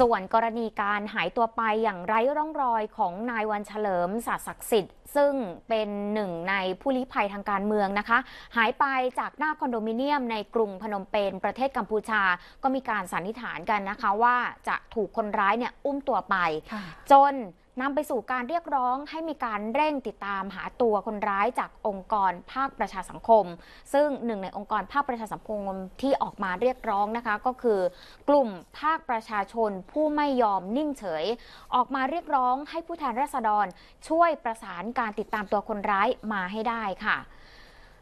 ส่วนกรณีการหายตัวไปอย่างไร้ร่องรอยของนายวันเฉลิมศาศักดิ์สิทธิ์ ซึ่งเป็นหนึ่งในผู้ลี้ภัยทางการเมืองนะคะ หายไปจากหน้าคอนโดมิเนียมในกรุงพนมเปญประเทศกัมพูชา ก็มีการสันนิษฐานกันนะคะว่าจะถูกคนร้ายเนี่ยอุ้มตัวไปจนนำไปสู่การเรียกร้องให้มีการเร่งติดตามหาตัวคนร้ายจากองค์กรภาคประชาสังคม ซึ่งหนึ่งในองค์กรภาคประชาสังคมที่ออกมาเรียกร้องนะคะ ก็คือ กลุ่มภาคประชาชน ผู้ไม่ยอมนิ่งเฉย ออกมาเรียกร้องให้ผู้แทนราษฎร ช่วยประสานการติดตามตัวคนร้ายมาให้ได้ค่ะ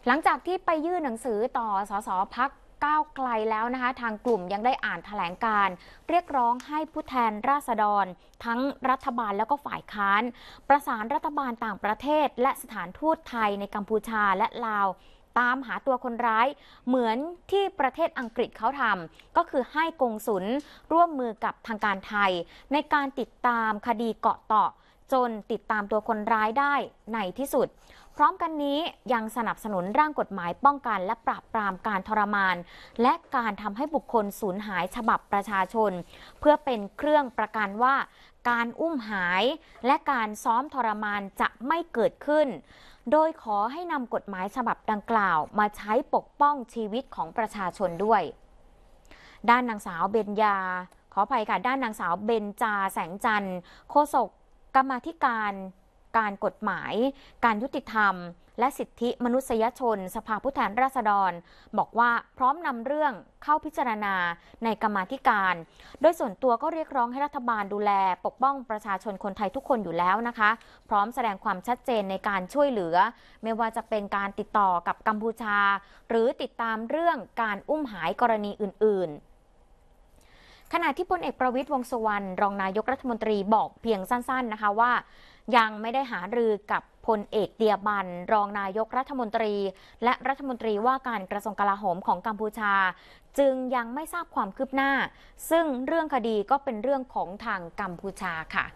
หลังจากที่ไปยื่นหนังสือต่อสสพักก้าวไกลแล้วนะคะทางกลุ่มยังได้อ่านถแถลงการ เรียกร้องให้ผู้แทนราษฎร ทั้งรัฐบาลแล้วก็ฝ่ายค้าน ประสานรัฐบาลต่างประเทศและสถานทูตไทยในกัมพูชาและลาว ตามหาตัวคนร้าย เหมือนที่ประเทศอังกฤษเขาทำก็คือให้กงสุนร่วมมือกับทางการไทย ในการติดตามคดีเกาะเตาะจนติดตามตัวคนร้ายได้ในที่สุด พร้อมกันนี้ยังสนับสนุนร่างกฎหมายป้องกันและปราบปรามการทรมาน และการทำให้บุคคล สูญหายฉบับประชาชน เพื่อเป็นเครื่องประกันว่า การอุ้มหายและการซ้อมทรมานจะไม่เกิดขึ้น โดยขอให้นำกฎหมายฉบับดังกล่าว มาใช้ปกป้องชีวิตของประชาชนด้วย ด้านนางสาวเบญญาขออภัยค่ะ ด้านนางสาวเบญจา แสงจันทร์โฆษกกรรมธิการ การกฎหมาย การยุติธรรม และสิทธิมนุษยชน สภาผู้แทนราษฎร บอกว่าพร้อมนำเรื่องเข้าพิจารณาในกรรมธิการ โดยส่วนตัวก็เรียกร้องให้รัฐบาลดูแล ปกป้องประชาชนคนไทยทุกคนอยู่แล้วนะคะ พร้อมแสดงความชัดเจนในการช่วยเหลือ ไม่ว่าจะเป็นการติดต่อกับกัมพูชา หรือติดตามเรื่องการอุ้มหายกรณีอื่น ๆขณะที่พลเอกประวิทย์วงสุวรรณรอง นายกรัฐมนตรีบอกเพียงสั้นๆนะคะว่ายังไม่ได้หารือกับพลเอกเตียบันรองนายกรัฐมนตรี และรัฐมนตรีว่าการกระทรวงกลาโหมของกัมพูชา จึงยังไม่ทราบความคืบหน้า ซึ่งเรื่องคดีก็เป็นเรื่องของทางกัมพูชาค่ะ